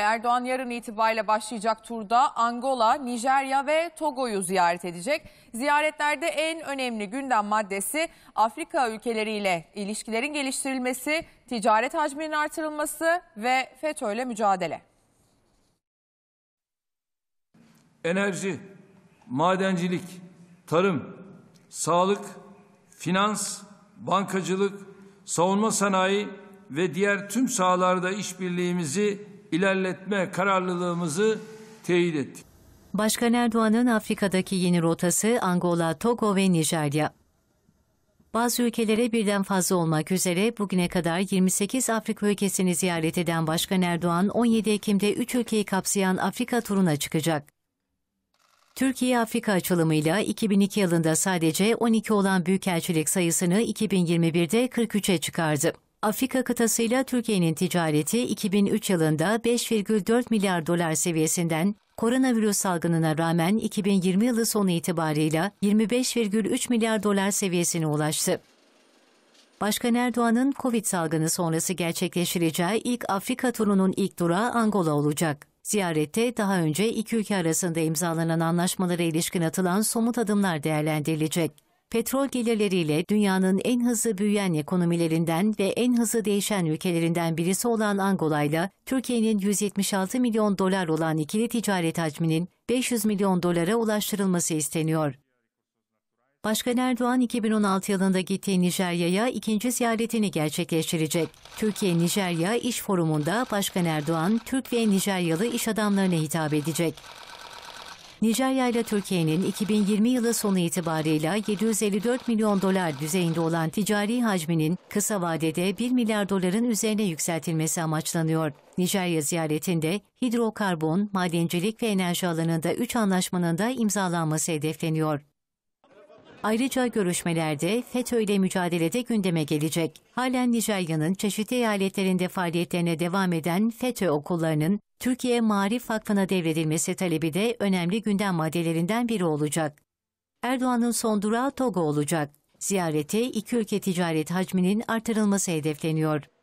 Erdoğan yarın itibariyle başlayacak turda Angola, Nijerya ve Togo'yu ziyaret edecek. Ziyaretlerde en önemli gündem maddesi Afrika ülkeleriyle ilişkilerin geliştirilmesi, ticaret hacminin artırılması ve FETÖ ile mücadele. Enerji, madencilik, tarım, sağlık, finans, bankacılık, savunma sanayi ve diğer tüm sahalarda işbirliğimizi ilerletme kararlılığımızı teyit ettik. Başkan Erdoğan'ın Afrika'daki yeni rotası Angola, Togo ve Nijerya. Bazı ülkelere birden fazla olmak üzere bugüne kadar 28 Afrika ülkesini ziyaret eden Başkan Erdoğan 17 Ekim'de 3 ülkeyi kapsayan Afrika turuna çıkacak. Türkiye-Afrika açılımıyla 2002 yılında sadece 12 olan büyükelçilik sayısını 2021'de 43'e çıkardı. Afrika kıtasıyla Türkiye'nin ticareti 2003 yılında 5,4 milyar dolar seviyesinden koronavirüs salgınına rağmen 2020 yılı sonu itibarıyla 25,3 milyar dolar seviyesine ulaştı. Başkan Erdoğan'ın Covid salgını sonrası gerçekleştireceği ilk Afrika turunun ilk durağı Angola olacak. Ziyarette daha önce iki ülke arasında imzalanan anlaşmalara ilişkin atılan somut adımlar değerlendirilecek petrol gelirleriyle dünyanın en hızlı büyüyen ekonomilerinden ve en hızlı değişen ülkelerinden birisi olan Angola ile Türkiye'nin 176 milyon dolar olan ikili ticaret hacminin 500 milyon dolara ulaştırılması isteniyor. Başkan Erdoğan 2016 yılında gittiği Nijerya'ya ikinci ziyaretini gerçekleştirecek. Türkiye-Nijerya İş Forumu'nda Başkan Erdoğan, Türk ve Nijeryalı iş adamlarına hitap edecek. Nijerya ile Türkiye'nin 2020 yılı sonu itibarıyla 754 milyon dolar düzeyinde olan ticari hacminin kısa vadede 1 milyar doların üzerine yükseltilmesi amaçlanıyor. Nijerya ziyaretinde hidrokarbon, madencilik ve enerji alanında 3 anlaşmanın da imzalanması hedefleniyor. Ayrıca görüşmelerde FETÖ ile mücadelede gündeme gelecek. Halen Nijerya'nın çeşitli eyaletlerinde faaliyetlerine devam eden FETÖ okullarının Türkiye Marif Vakfı'na devredilmesi talebi de önemli gündem maddelerinden biri olacak. Erdoğan'ın son durağı Togo olacak. Ziyarete iki ülke ticaret hacminin artırılması hedefleniyor.